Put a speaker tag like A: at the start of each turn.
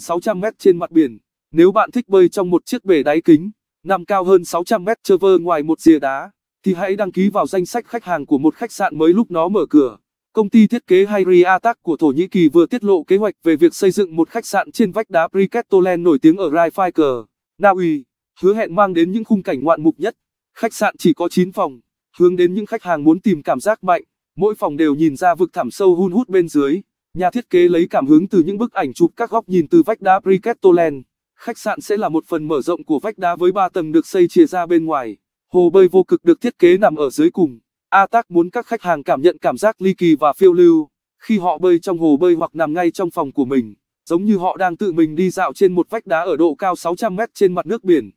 A: 600 mét trên mặt biển. Nếu bạn thích bơi trong một chiếc bể đáy kính, nằm cao hơn 600 mét trơ vơ ngoài một rìa đá, thì hãy đăng ký vào danh sách khách hàng của một khách sạn mới lúc nó mở cửa. Công ty thiết kế Hayri Atak của Thổ Nhĩ Kỳ vừa tiết lộ kế hoạch về việc xây dựng một khách sạn trên vách đá Briketolen nổi tiếng ở Raifaker, Na Uy, hứa hẹn mang đến những khung cảnh ngoạn mục nhất. Khách sạn chỉ có 9 phòng, hướng đến những khách hàng muốn tìm cảm giác mạnh, mỗi phòng đều nhìn ra vực thẳm sâu hun hút bên dưới. Nhà thiết kế lấy cảm hứng từ những bức ảnh chụp các góc nhìn từ vách đá Bricetoland. Khách sạn sẽ là một phần mở rộng của vách đá với 3 tầng được xây chia ra bên ngoài. Hồ bơi vô cực được thiết kế nằm ở dưới cùng. Atac muốn các khách hàng cảm nhận cảm giác ly kỳ và phiêu lưu khi họ bơi trong hồ bơi hoặc nằm ngay trong phòng của mình, giống như họ đang tự mình đi dạo trên một vách đá ở độ cao 600 mét trên mặt nước biển.